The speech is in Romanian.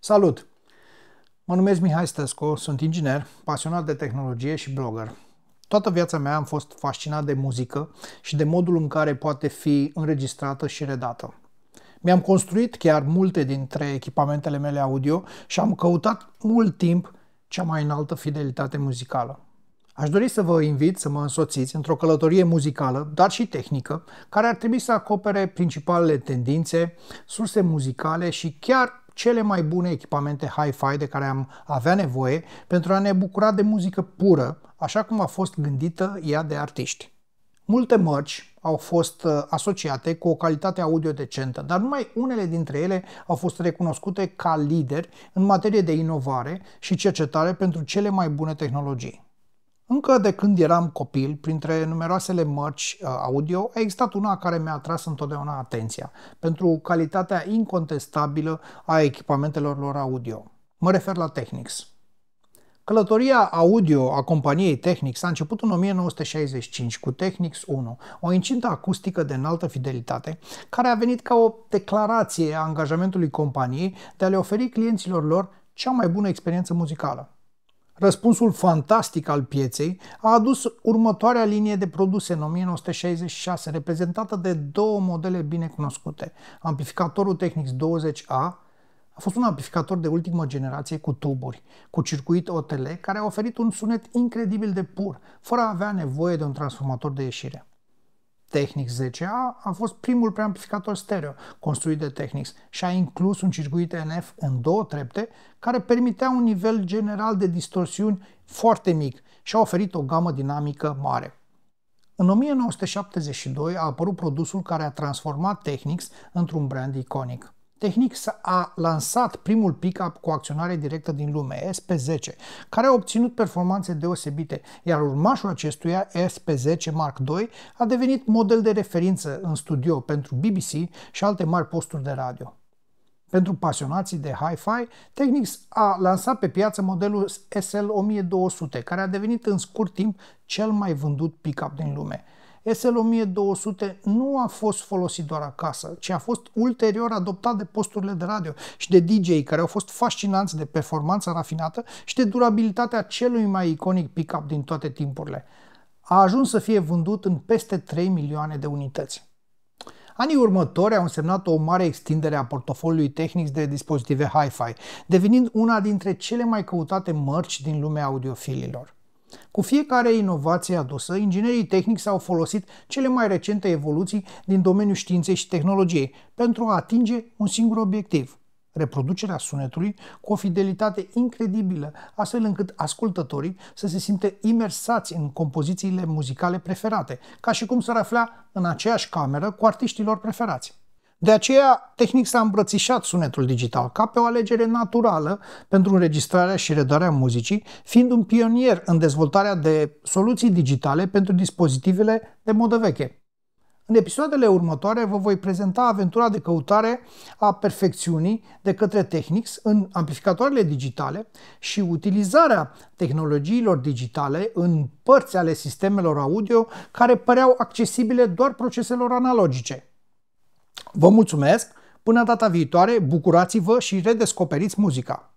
Salut! Mă numesc Mihai Stăscu, sunt inginer, pasionat de tehnologie și blogger. Toată viața mea am fost fascinat de muzică și de modul în care poate fi înregistrată și redată. Mi-am construit chiar multe dintre echipamentele mele audio și am căutat mult timp cea mai înaltă fidelitate muzicală. Aș dori să vă invit să mă însoțiți într-o călătorie muzicală, dar și tehnică, care ar trebui să acopere principalele tendințe, surse muzicale și chiar cele mai bune echipamente hi-fi de care am avea nevoie pentru a ne bucura de muzică pură, așa cum a fost gândită ea de artiști. Multe mărci au fost uh, asociate cu o calitate audio decentă, dar numai unele dintre ele au fost recunoscute ca lideri în materie de inovare și cercetare pentru cele mai bune tehnologii. Încă de când eram copil, printre numeroasele mărci uh, audio, a existat una care mi-a atras întotdeauna atenția, pentru calitatea incontestabilă a echipamentelor lor audio. Mă refer la Technics. Călătoria audio a companiei Technics a început în 1965 cu Technics 1, o incintă acustică de înaltă fidelitate, care a venit ca o declarație a angajamentului companiei de a le oferi clienților lor cea mai bună experiență muzicală. Răspunsul fantastic al pieței a adus următoarea linie de produse în 1966, reprezentată de două modele bine cunoscute. Amplificatorul Technics 20A a fost un amplificator de ultimă generație cu tuburi, cu circuit OTL, care a oferit un sunet incredibil de pur, fără a avea nevoie de un transformator de ieșire. Technics 10A a fost primul preamplificator stereo construit de Technics și a inclus un circuit NF în două trepte care permitea un nivel general de distorsiuni foarte mic și a oferit o gamă dinamică mare. În 1972 a apărut produsul care a transformat Technics într-un brand iconic. Tehnic a lansat primul pick-up cu acționare directă din lume, SP10, care a obținut performanțe deosebite, iar urmașul acestuia, SP10 Mark II, a devenit model de referință în studio pentru BBC și alte mari posturi de radio. Pentru pasionații de hi-fi, Technics a lansat pe piață modelul SL1200, care a devenit în scurt timp cel mai vândut pickup din lume – SL1200 nu a fost folosit doar acasă, ci a fost ulterior adoptat de posturile de radio și de DJ care au fost fascinanți de performanța rafinată și de durabilitatea celui mai iconic pickup din toate timpurile. A ajuns să fie vândut în peste 3 milioane de unități. Anii următori au însemnat o mare extindere a portofoliului tehnic de dispozitive hi-fi, devenind una dintre cele mai căutate mărci din lumea audiofililor. Cu fiecare inovație adusă, inginerii tehnici s-au folosit cele mai recente evoluții din domeniul științei și tehnologiei pentru a atinge un singur obiectiv, reproducerea sunetului cu o fidelitate incredibilă, astfel încât ascultătorii să se simte imersați în compozițiile muzicale preferate, ca și cum s-ar afla în aceeași cameră cu artiștilor preferați. De aceea, tehnic s-a îmbrățișat sunetul digital ca pe o alegere naturală pentru înregistrarea și redarea muzicii, fiind un pionier în dezvoltarea de soluții digitale pentru dispozitivele de modă veche. În episoadele următoare vă voi prezenta aventura de căutare a perfecțiunii de către Technics în amplificatoarele digitale și utilizarea tehnologiilor digitale în părți ale sistemelor audio care păreau accesibile doar proceselor analogice. Vă mulțumesc! Până data viitoare, bucurați-vă și redescoperiți muzica!